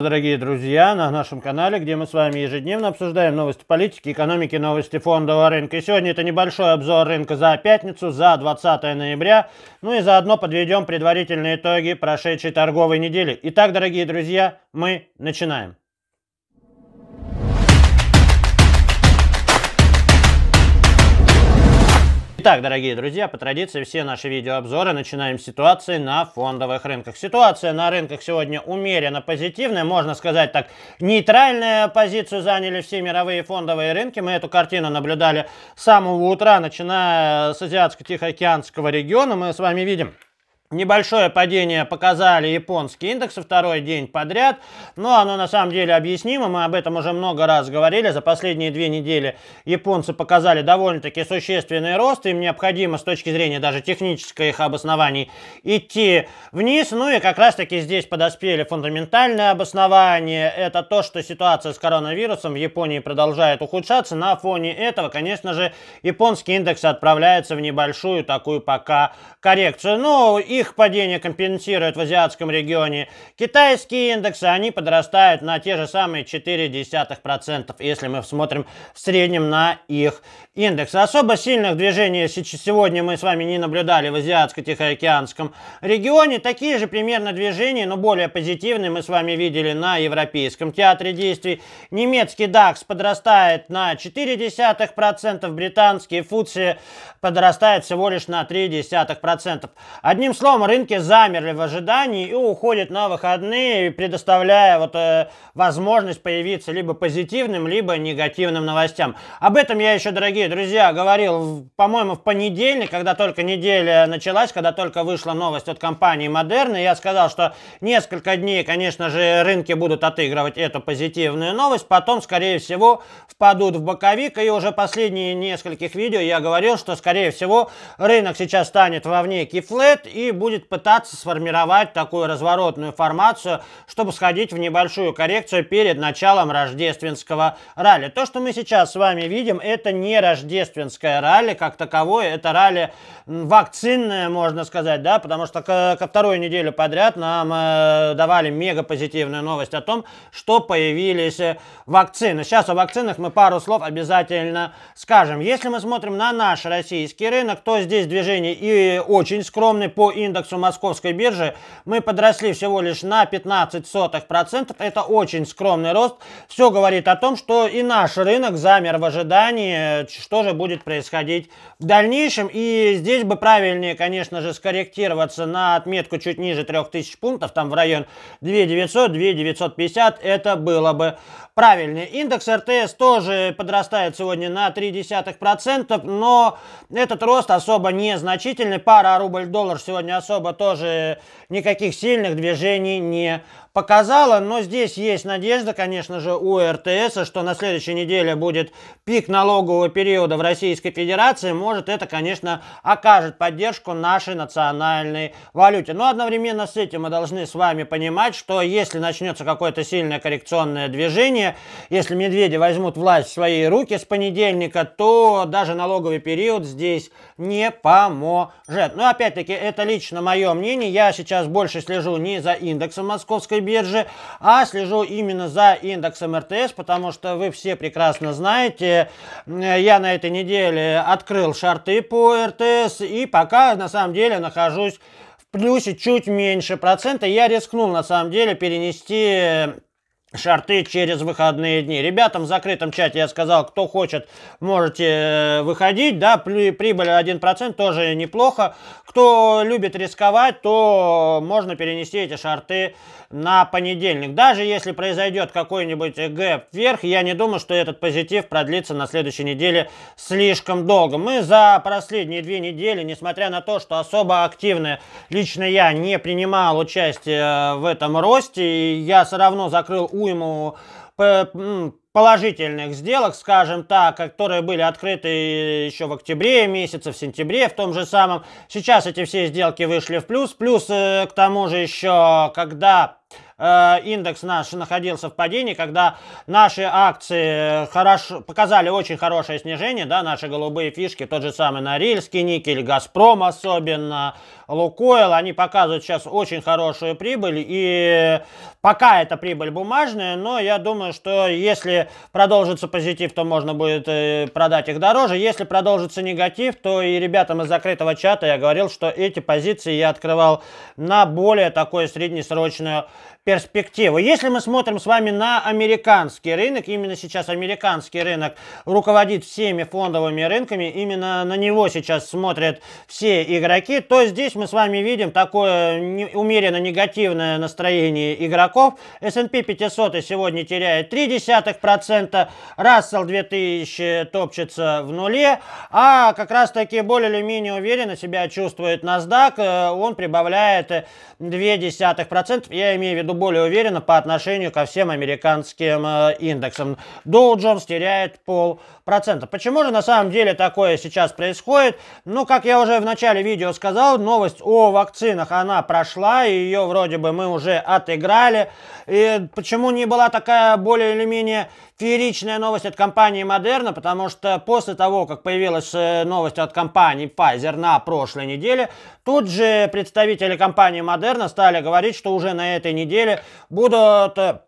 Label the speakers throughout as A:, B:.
A: Дорогие друзья, на нашем канале, где мы с вами ежедневно обсуждаем новости политики, экономики, новости фондового рынка. И сегодня это небольшой обзор рынка за пятницу, за 20 ноября. Ну и заодно подведем предварительные итоги прошедшей торговой недели. Итак, дорогие друзья, мы начинаем. Итак, дорогие друзья, по традиции все наши видеообзоры начинаем с ситуации на фондовых рынках. Ситуация на рынках сегодня умеренно позитивная, можно сказать так, нейтральная позицию заняли все мировые фондовые рынки. Мы эту картину наблюдали с самого утра, начиная с Азиатско-Тихоокеанского региона. Мы с вами видим Небольшое падение показали японские индексы второй день подряд, но оно на самом деле объяснимо, мы об этом уже много раз говорили, за последние две недели японцы показали довольно-таки существенный рост, им необходимо с точки зрения даже технической их обоснований идти вниз, ну и как раз-таки здесь подоспели фундаментальные обоснования, это то, что ситуация с коронавирусом в Японии продолжает ухудшаться, на фоне этого, конечно же, японские индексы отправляются в небольшую такую пока коррекцию, но ну и их падение компенсирует в азиатском регионе. Китайские индексы, они подрастают на те же самые 0,4%, если мы смотрим в среднем на их индексы. Особо сильных движений сегодня мы с вами не наблюдали в азиатско-тихоокеанском регионе. Такие же примерно движения, но более позитивные мы с вами видели на европейском театре действий. Немецкий DAX подрастает на 0,4%, британский FTSE подрастает всего лишь на 0,3%. Одним словом, морском рынке замерли в ожидании и уходят на выходные, предоставляя вот, э, возможность появиться либо позитивным, либо негативным новостям. Об этом я еще, дорогие друзья, говорил, по-моему, в понедельник, когда только неделя началась, когда только вышла новость от компании Модерна, я сказал, что несколько дней, конечно же, рынки будут отыгрывать эту позитивную новость, потом, скорее всего, впадут в боковик, и уже последние нескольких видео я говорил, что, скорее всего, рынок сейчас станет во в некий флет и будет пытаться сформировать такую разворотную формацию, чтобы сходить в небольшую коррекцию перед началом рождественского ралли. То, что мы сейчас с вами видим, это не рождественское ралли как таковое, это ралли вакцинное, можно сказать, да, потому что ко второй неделе подряд нам э, давали мега позитивную новость о том, что появились э, вакцины. Сейчас о вакцинах мы пару слов обязательно скажем. Если мы смотрим на наш российский рынок, то здесь движение и очень скромное по инфляции, индексу московской биржи мы подросли всего лишь на 15%. Это очень скромный рост. Все говорит о том, что и наш рынок замер в ожидании, что же будет происходить в дальнейшем. И здесь бы правильнее, конечно же, скорректироваться на отметку чуть ниже 3000 пунктов, там в район 2900, 2950. Это было бы правильнее. Индекс РТС тоже подрастает сегодня на 0,3%, но этот рост особо незначительный. Пара рубль-доллар сегодня особо тоже никаких сильных движений не показала. Но здесь есть надежда, конечно же, у РТС, что на следующей неделе будет пик налогового периода в Российской Федерации. Может, это, конечно, окажет поддержку нашей национальной валюте. Но одновременно с этим мы должны с вами понимать, что если начнется какое-то сильное коррекционное движение, если медведи возьмут власть в свои руки с понедельника, то даже налоговый период здесь не поможет. Но ну, опять-таки это лично лично мое мнение, я сейчас больше слежу не за индексом московской биржи, а слежу именно за индексом РТС, потому что вы все прекрасно знаете, э, я на этой неделе открыл шарты по РТС и пока на самом деле нахожусь в плюсе чуть меньше процента. Я рискнул на самом деле перенести шарты через выходные дни. Ребятам в закрытом чате я сказал, кто хочет, можете э, выходить, да, прибыль 1% тоже неплохо. Кто любит рисковать, то можно перенести эти шарты на понедельник. Даже если произойдет какой-нибудь э, гэп вверх, я не думаю, что этот позитив продлится на следующей неделе слишком долго. Мы за последние две недели, несмотря на то, что особо активно лично я не принимал участие э, в этом росте, я все равно закрыл уйму положительных сделок, скажем так, которые были открыты еще в октябре месяце, в сентябре в том же самом. Сейчас эти все сделки вышли в плюс. Плюс э, к тому же еще, когда Э, индекс наш находился в падении, когда наши акции э, хорошо, показали очень хорошее снижение, да, наши голубые фишки, тот же самый Норильский никель, Газпром особенно, Лукойл, они показывают сейчас очень хорошую прибыль, и пока эта прибыль бумажная, но я думаю, что если продолжится позитив, то можно будет э, продать их дороже, если продолжится негатив, то и ребятам из закрытого чата я говорил, что эти позиции я открывал на более такую среднесрочную перспективы. Если мы смотрим с вами на американский рынок, именно сейчас американский рынок руководит всеми фондовыми рынками, именно на него сейчас смотрят все игроки, то здесь мы с вами видим такое умеренно негативное настроение игроков. S&P 500 сегодня теряет 0,3%, Russell 2000 топчется в нуле, а как раз таки более или менее уверенно себя чувствует NASDAQ, э, он прибавляет 0,2%, я имею в виду более уверенно по отношению ко всем американским э, индексам. Dow Jones теряет полпроцента. Почему же на самом деле такое сейчас происходит? Ну, как я уже в начале видео сказал, новость о вакцинах, она прошла, и ее вроде бы мы уже отыграли. И почему не была такая более или менее фееричная новость от компании Moderna, потому что после того, как появилась э, новость от компании Pfizer на прошлой неделе, тут же представители компании Moderna стали говорить, что уже на этой неделе деле будут э,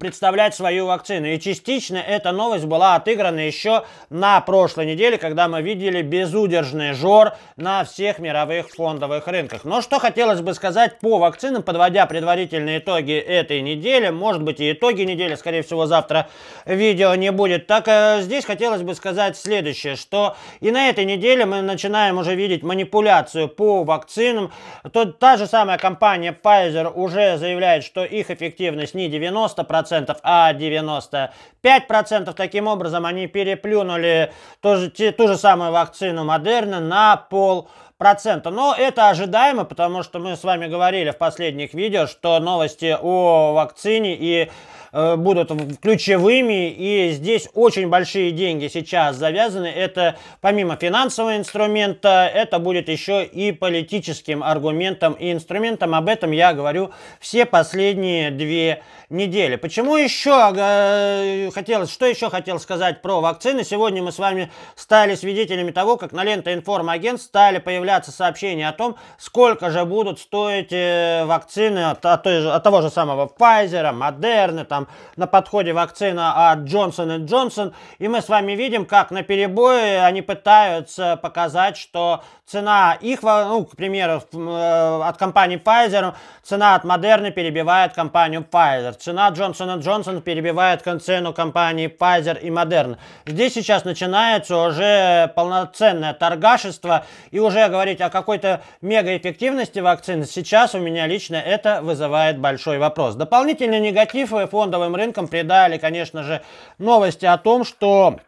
A: представлять свою вакцину. И частично эта новость была отыграна еще на прошлой неделе, когда мы видели безудержный жор на всех мировых фондовых рынках. Но что хотелось бы сказать по вакцинам, подводя предварительные итоги этой недели, может быть и итоги недели, скорее всего завтра видео не будет, так э, здесь хотелось бы сказать следующее, что и на этой неделе мы начинаем уже видеть манипуляцию по вакцинам. То, та же самая компания Pfizer уже заявляет, что их эффективность не 90%, 90%, а 95%. Таким образом, они переплюнули ту же, те, ту же самую вакцину Модерна на пол процента. Но это ожидаемо, потому что мы с вами говорили в последних видео, что новости о вакцине и Э, будут ключевыми, и здесь очень большие деньги сейчас завязаны. Это помимо финансового инструмента, это будет еще и политическим аргументом и инструментом. Об этом я говорю все последние две недели. Почему еще э, хотелось, что еще хотел сказать про вакцины? Сегодня мы с вами стали свидетелями того, как на лента информагентств стали появляться сообщения о том, сколько же будут стоить э, вакцины от, от, от того же самого Pfizer, Moderna, там нам на подходе вакцина от Johnson Johnson, и мы с вами видим, как на перебое они пытаются показать, что цена их, ну, к примеру, э, от компании Pfizer, цена от Moderna перебивает компанию Pfizer, цена Johnson Johnson перебивает цену компании Pfizer и Moderna. Здесь сейчас начинается уже полноценное торгашество, и уже говорить о какой-то мегаэффективности вакцины сейчас у меня лично это вызывает большой вопрос. Дополнительный негатив э, фонда фондовым рынкам придали, конечно же, новости о том, что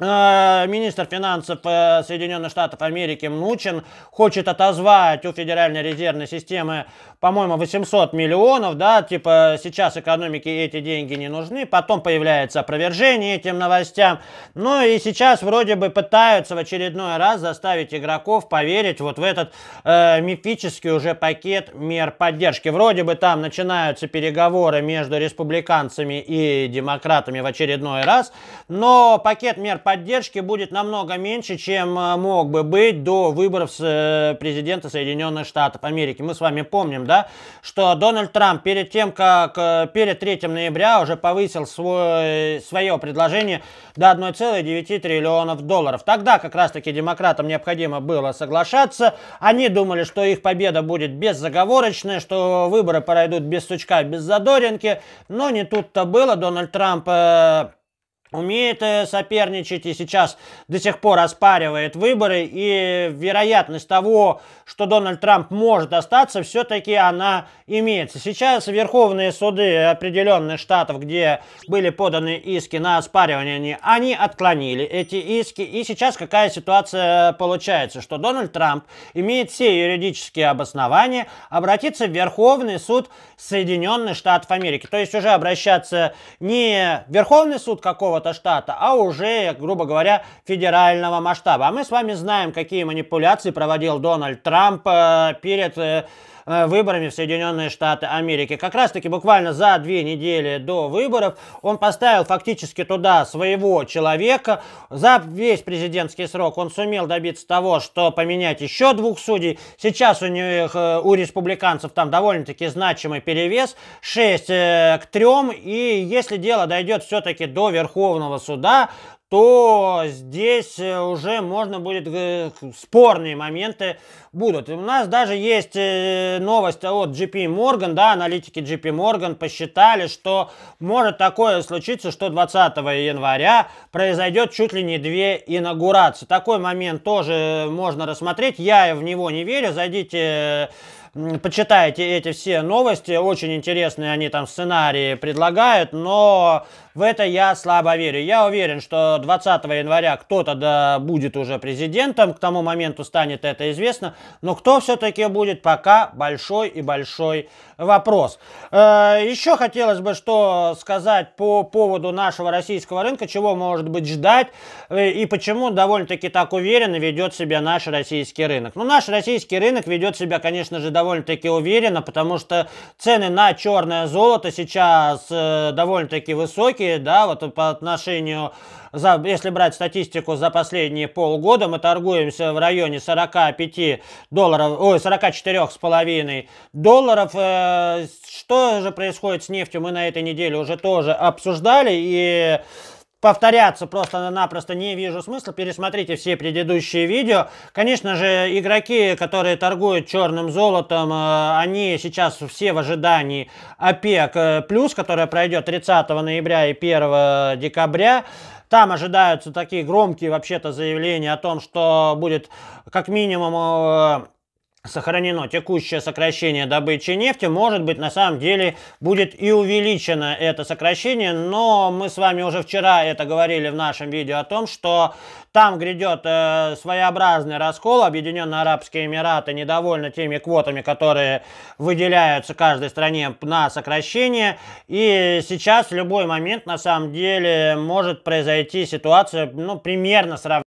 A: э, Министр финансов э, Соединенных Штатов Америки Мнучин хочет отозвать у Федеральной резервной системы по-моему, 800 миллионов, да, типа сейчас экономике эти деньги не нужны, потом появляется опровержение этим новостям, ну и сейчас вроде бы пытаются в очередной раз заставить игроков поверить вот в этот э, мифический уже пакет мер поддержки. Вроде бы там начинаются переговоры между республиканцами и демократами в очередной раз, но пакет мер поддержки будет намного меньше, чем э, мог бы быть до выборов э, президента Соединенных Штатов Америки. Мы с вами помним, да, что Дональд Трамп перед тем, как э, перед 3 ноября уже повысил свой, свое предложение до 1,9 триллионов долларов. Тогда как раз-таки демократам необходимо было соглашаться. Они думали, что их победа будет беззаговорочная, что выборы пройдут без сучка, без задоринки. Но не тут-то было. Дональд Трамп... Э, умеет э, соперничать и сейчас до сих пор оспаривает выборы. И вероятность того, что Дональд Трамп может остаться, все-таки она имеется. Сейчас верховные суды определенных штатов, где были поданы иски на оспаривание, они отклонили эти иски. И сейчас какая ситуация э, получается, что Дональд Трамп имеет все юридические обоснования обратиться в Верховный суд Соединенных Штатов Америки. То есть уже обращаться не Верховный суд какого-то какого-то штата, а уже, грубо говоря, федерального масштаба. А мы с вами знаем, какие манипуляции проводил Дональд Трамп э, перед э, Э, выборами в Соединенные Штаты Америки. Как раз-таки буквально за две недели до выборов он поставил фактически туда своего человека. За весь президентский срок он сумел добиться того, что поменять еще двух судей. Сейчас у них, э, у республиканцев там довольно-таки значимый перевес 6 э, к 3. И если дело дойдет все-таки до Верховного суда, то здесь э, уже можно будет э, спорные моменты будут. У нас даже есть э, новость от JP Morgan, да, аналитики JP Morgan посчитали, что может такое случиться, что 20 января произойдет чуть ли не две инаугурации. Такой момент тоже можно рассмотреть. Я в него не верю. Зайдите почитайте эти все новости, очень интересные они там сценарии предлагают, но в это я слабо верю. Я уверен, что 20 января кто-то да будет уже президентом, к тому моменту станет это известно, но кто все-таки будет, пока большой и большой вопрос. Э, Еще хотелось бы что сказать по поводу нашего российского рынка, чего может быть ждать э, и почему довольно-таки так уверенно ведет себя наш российский рынок. Ну, наш российский рынок ведет себя, конечно же, довольно-таки уверенно, потому что цены на черное золото сейчас э, довольно-таки высокие, рынке, да, вот по отношению, за, если брать статистику за последние полгода, мы торгуемся в районе 45 долларов, ой, 44 с половиной долларов. Э, что же происходит с нефтью, мы на этой неделе уже тоже обсуждали, и повторяться просто-напросто не вижу смысла. Пересмотрите все предыдущие видео. Конечно же, игроки, которые торгуют черным золотом, э, они сейчас все в ожидании ОПЕК+, э, плюс, которая пройдет 30 ноября и 1 декабря. Там ожидаются такие громкие вообще-то заявления о том, что будет как минимум э, сохранено текущее сокращение добычи нефти, может быть, на самом деле будет и увеличено это сокращение, но мы с вами уже вчера это говорили в нашем видео о том, что там грядет э, своеобразный раскол, Объединенные Арабские Эмираты недовольны теми квотами, которые выделяются каждой стране на сокращение, и сейчас в любой момент на самом деле может произойти ситуация, ну, примерно сравнительная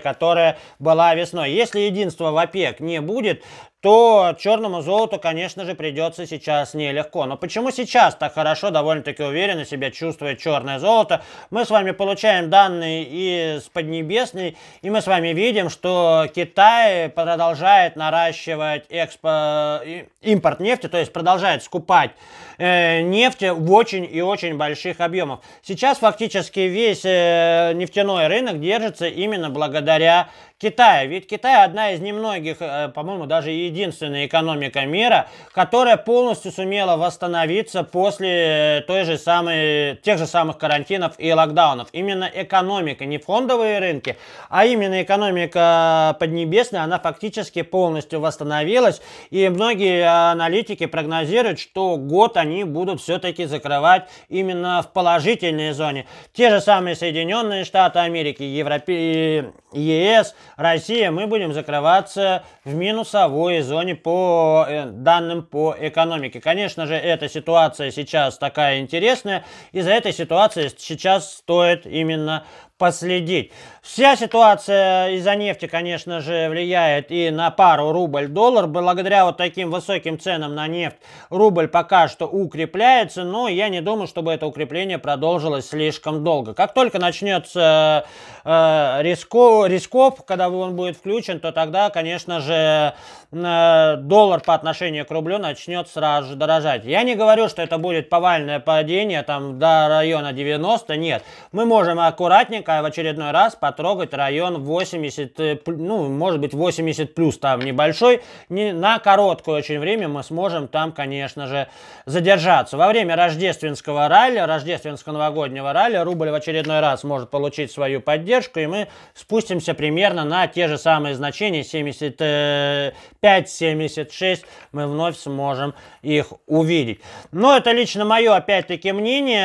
A: которая была весной. Если единства в ОПЕК не будет, то черному золоту, конечно же, придется сейчас нелегко. Но почему сейчас так хорошо, довольно-таки уверенно себя чувствует черное золото? Мы с вами получаем данные из Поднебесной, и мы с вами видим, что Китай продолжает наращивать экспо... импорт нефти, то есть продолжает скупать э, нефть в очень и очень больших объемах. Сейчас фактически весь э, нефтяной рынок держится именно благодаря Китаю. Ведь Китай одна из немногих, э, по-моему, даже и единственная экономика мира, которая полностью сумела восстановиться после э, той же самой, тех же самых карантинов и локдаунов. Именно экономика, не фондовые рынки, а именно экономика Поднебесная, она фактически полностью восстановилась. И многие аналитики прогнозируют, что год они будут все-таки закрывать именно в положительной зоне. Те же самые Соединенные Штаты Америки, Европе... ЕС, Россия, мы будем закрываться в минусовой зоне по э, данным по экономике. Конечно же, эта ситуация сейчас такая интересная, из за этой ситуации сейчас стоит именно последить. Вся ситуация из-за нефти, конечно же, влияет и на пару рубль-доллар. Благодаря вот таким высоким ценам на нефть рубль пока что укрепляется, но я не думаю, чтобы это укрепление продолжилось слишком долго. Как только начнется э, риско, рисков, когда он будет включен, то тогда, конечно же, э, доллар по отношению к рублю начнет сразу же дорожать. Я не говорю, что это будет повальное падение там до района 90, нет. Мы можем аккуратненько в очередной раз потрогать район 80, э, ну, может быть, 80 плюс там небольшой. Не, на короткое очень время мы сможем там, конечно же, задержаться. Во время рождественского ралли, рождественско-новогоднего ралли, рубль в очередной раз может получить свою поддержку, и мы спустимся примерно на те же самые значения 75-76 э, мы вновь сможем их увидеть. Но это лично мое, опять-таки, мнение.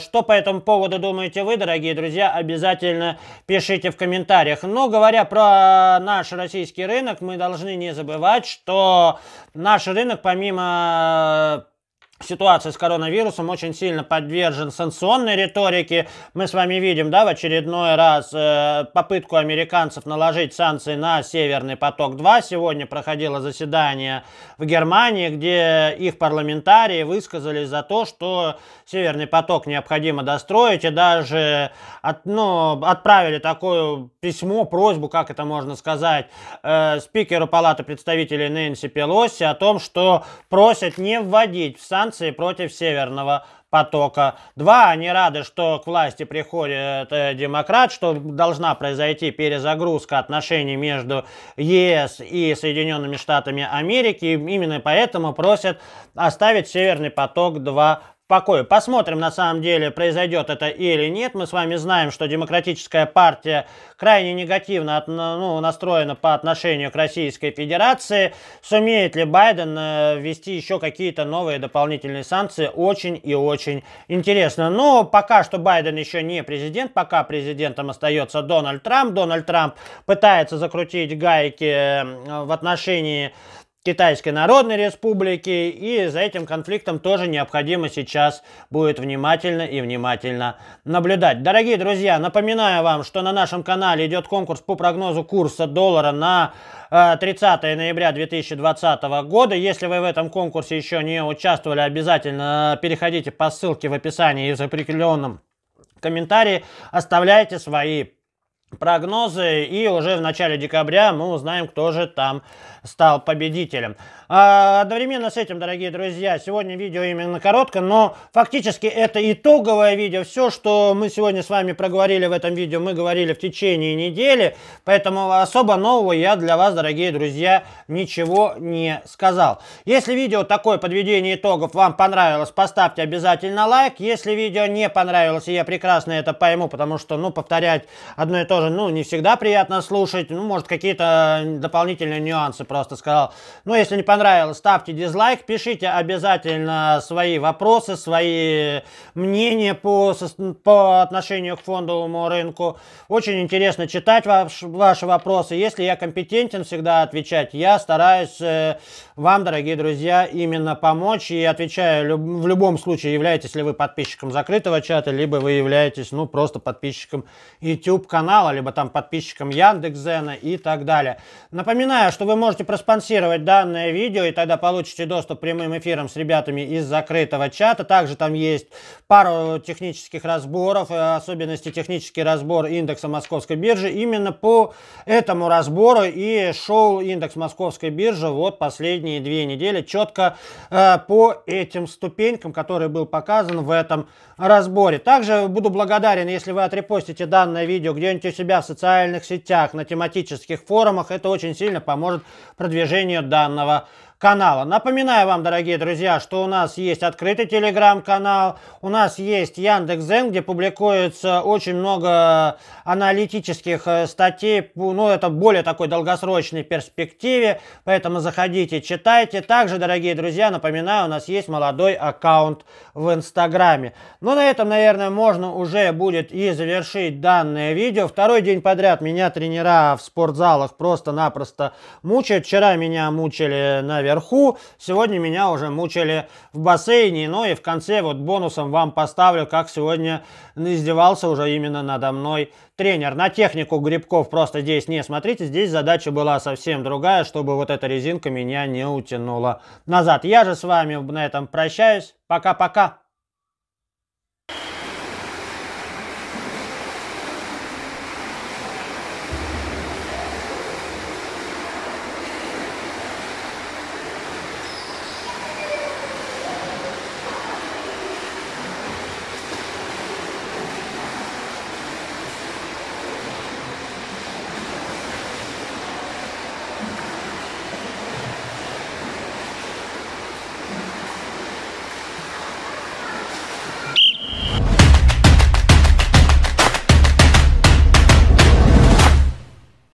A: Что по этому поводу думаете вы, дорогие друзья? Обязательно обязательно пишите в комментариях. Но говоря про наш российский рынок, мы должны не забывать, что наш рынок помимо ситуация с коронавирусом очень сильно подвержен санкционной риторике. Мы с вами видим, да, в очередной раз э, попытку американцев наложить санкции на Северный поток-2. Сегодня проходило заседание в Германии, где их парламентарии высказались за то, что Северный поток необходимо достроить и даже от, ну, отправили такое письмо, просьбу, как это можно сказать, э, спикеру Палаты представителей Нэнси Пелоси о том, что просят не вводить в санкции Франции против Северного потока. Два, они рады, что к власти приходит э, демократ, что должна произойти перезагрузка отношений между ЕС и Соединенными Штатами Америки. именно поэтому просят оставить Северный поток-2 покое. Посмотрим, на самом деле, произойдет это или нет. Мы с вами знаем, что Демократическая партия крайне негативно от, ну, настроена по отношению к Российской Федерации. Сумеет ли Байден э, ввести еще какие-то новые дополнительные санкции? Очень и очень интересно. Но пока что Байден еще не президент. Пока президентом остается Дональд Трамп. Дональд Трамп пытается закрутить гайки э, в отношении Китайской Народной Республики, и за этим конфликтом тоже необходимо сейчас будет внимательно и внимательно наблюдать. Дорогие друзья, напоминаю вам, что на нашем канале идет конкурс по прогнозу курса доллара на 30 э, ноября 2020 года. Если вы в этом конкурсе еще не участвовали, обязательно переходите по ссылке в описании и в закрепленном комментарии, оставляйте свои прогнозы, и уже в начале декабря мы узнаем, кто же там стал победителем. А, одновременно с этим, дорогие друзья, сегодня видео именно короткое, но фактически это итоговое видео. Все, что мы сегодня с вами проговорили в этом видео, мы говорили в течение недели, поэтому особо нового я для вас, дорогие друзья, ничего не сказал. Если видео такое подведение итогов вам понравилось, поставьте обязательно лайк. Если видео не понравилось, я прекрасно это пойму, потому что, ну, повторять одно и то тоже, ну, не всегда приятно слушать. Ну, может, какие-то дополнительные нюансы просто сказал. Ну, если не понравилось, ставьте дизлайк, пишите обязательно свои вопросы, свои мнения по, по отношению к фондовому рынку. Очень интересно читать ваш, ваши вопросы. Если я компетентен всегда отвечать, я стараюсь э, вам, дорогие друзья, именно помочь и отвечаю люб в любом случае, являетесь ли вы подписчиком закрытого чата, либо вы являетесь, ну, просто подписчиком YouTube канала либо там подписчикам Яндекс.Зена и так далее. Напоминаю, что вы можете проспонсировать данное видео, и тогда получите доступ к прямым эфирам с ребятами из закрытого чата. Также там есть пару технических разборов, э, особенности технический разбор индекса московской биржи. Именно по этому разбору и шел индекс московской биржи вот последние две недели четко э, по этим ступенькам, который был показан в этом разборе. Также буду благодарен, если вы отрепостите данное видео где-нибудь себя в социальных сетях, на тематических форумах. Это очень сильно поможет продвижению данного канала. Напоминаю вам, дорогие друзья, что у нас есть открытый телеграм-канал, у нас есть Яндекс.Зен, где публикуется очень много аналитических э, статей, ну это более такой долгосрочной перспективе, поэтому заходите, читайте. Также, дорогие друзья, напоминаю, у нас есть молодой аккаунт в Инстаграме. Но ну, на этом, наверное, можно уже будет и завершить данное видео. Второй день подряд меня тренера в спортзалах просто-напросто мучают. Вчера меня мучили, наверное, наверху. Сегодня меня уже мучили в бассейне. Ну и в конце вот бонусом вам поставлю, как сегодня издевался уже именно надо мной тренер. На технику грибков просто здесь не смотрите. Здесь задача была совсем другая, чтобы вот эта резинка меня не утянула назад. Я же с вами на этом прощаюсь. Пока-пока.